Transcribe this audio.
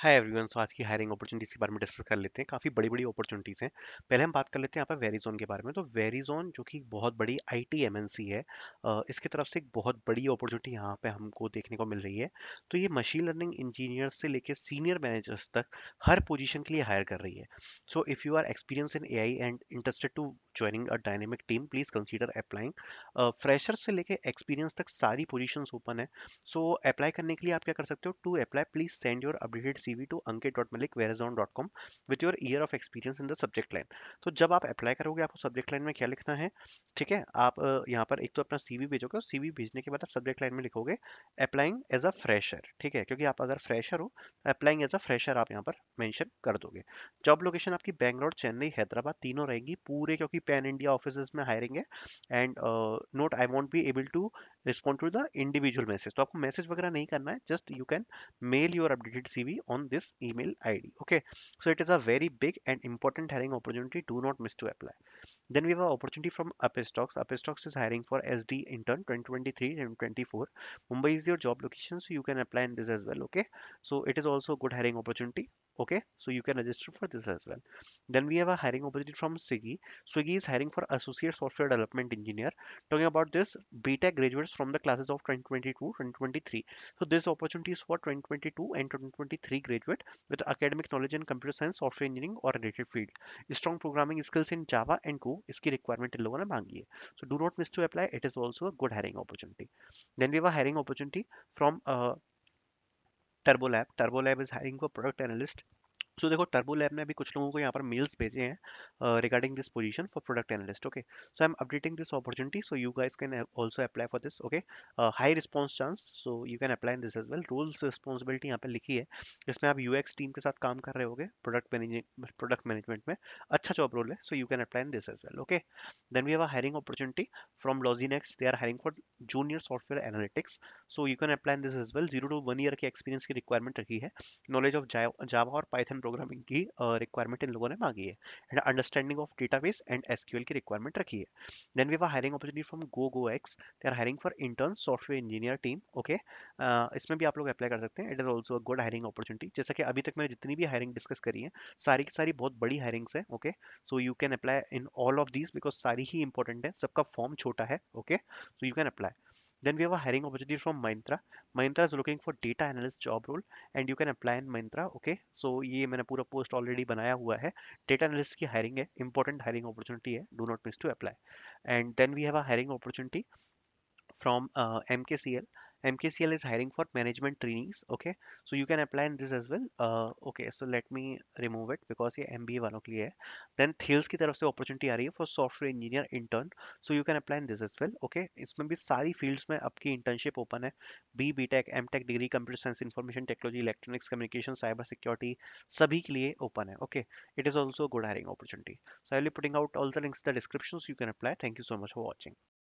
Hi everyone so आज की hiring opportunities के बारे में डिस्कस कर लेते हैं काफ़ी बड़ी बड़ी अपॉर्चुनिटीज़ हैं पहले हम बात कर लेते हैं यहाँ पर वेरीजोन के बारे में तो वेरीजोन जो कि बहुत बड़ी आईटी एमएनसी है इसकी तरफ से एक बहुत बड़ी अपॉर्चुनिटी यहाँ पे हमको देखने को मिल रही है तो ये मशीन लर्निंग इंजीनियर्स से लेकर सीनियर मैनेजर्स तक हर पोजिशन के लिए हायर कर रही है so if you are experience in a and interested to joining a dynamic team please consider applying fresher से लेकर एक्सपीरियंस तक सारी पोजिशन ओपन है सो so, अप्लाई करने के लिए आप क्या कर सकते हो to apply please send your updated cv to ankit.malik.verizon.com with your year of experience in the subject line तो जब आप अप्लाई करोगे आपको सब्जेक्ट लाइन में क्या लिखना है ठीक है आप यहाँ पर एक तो अपना सीवी भेजोगे और सीवी भेजने के बाद आप सब्जेक्ट लाइन में लिखोगे अप्लाइंग एज अ फ्रेशर ठीक है क्योंकि आप अगर फ्रेशर हो अप्लाइंग एज अ फ्रेशर आप यहाँ पर मैंशन कर दोगे जॉब लोकेशन आपकी बैंगलोर चेन्नई हैदराबाद तीनों रहेंगी पूरे क्योंकि पैन इंडिया ऑफिस में हायरिंग है and not I want be able to respond to the individual message तो आपको मैसेज वगैरह नहीं करना है just you can mail your updated CV on on this email id okay so it is a very big and important hiring opportunity do not miss to apply then we have an opportunity from Upstocks. Upstocks is hiring for SD intern 2023 and 2024. Mumbai is your job location, so you can apply in this as well. Okay, so it is also a good hiring opportunity okay so you can register for this as well then we have a hiring opportunity from swiggy swiggy is hiring for associate software development engineer talking about this beta graduates from the classes of 2022 2023 so this opportunity is for 2022 and 2023 graduate with academic knowledge in computer science software engineering or related field strong programming skills in java and go is iski requirement logon ne mangi hai so do not miss to apply it is also a good hiring opportunity then we have a hiring opportunity from uh, TurboLab. TurboLab is hiring for product analyst. So so, देखो turbo lab ने अभी कुछ लोगों को यहाँ पर mails भेजे हैं regarding this position for product analyst okay so I am updating this opportunity so you guys can also apply for this okay high response chance so you can apply in this as well rules responsibility यहाँ पर लिखी है इसमें आप you team के साथ काम कर रहे हो प्रोडक्ट मैनेजिंग प्रोडक्ट मैनेजमेंट में अच्छा जॉब रोल है so you can apply in this as well okay then we have a hiring opportunity from Nex they are hiring for junior software analytics so you can apply this as well zero to one year की experience की requirement रखी है knowledge of Java और Python programming की requirement इन लोगों ने मांगी है and understanding of database and SQL की रिक्वायरमेंट रखी है then we were hiring opportunity from go go X they are hiring for intern software engineer team okay इसमें भी आप लोग अप्लाई कर सकते हैं it is also a good hiring opportunity जैसा कि अभी तक मैंने जितनी भी हायरिंग डिस्कस करी है सारी की सारी बहुत बड़ी हायरिंग्स है okay so you can apply in all of these because सारी ही इंपॉर्टेंट है सबका फॉर्म छोटा है okay so you can apply Then we have a hiring opportunity from Myntra. Myntra is looking for data analyst job role and you can apply in Myntra. Okay, so ये मैंने पूरा post already बनाया हुआ है. Data analyst की hiring है, important hiring opportunity है. Do not miss to apply. And then we have a hiring opportunity from uh, MKCL. MKCL is hiring for management trainees. Okay, so you can apply in this as well. Uh, okay, so let me remove it because ये MBA वालों के लिए है. Then Thales की तरफ से opportunity आ रही है for software engineer intern. So you can apply in this as well. Okay, इसमें भी सारी fields में आपकी internship open है. B BTech, MTech degree, computer science, information technology, electronics, communication, cyber security सभी के लिए open है. Okay, it is also a good hiring opportunity. So I will be putting out all the links in the description so you can apply. Thank you so much for watching.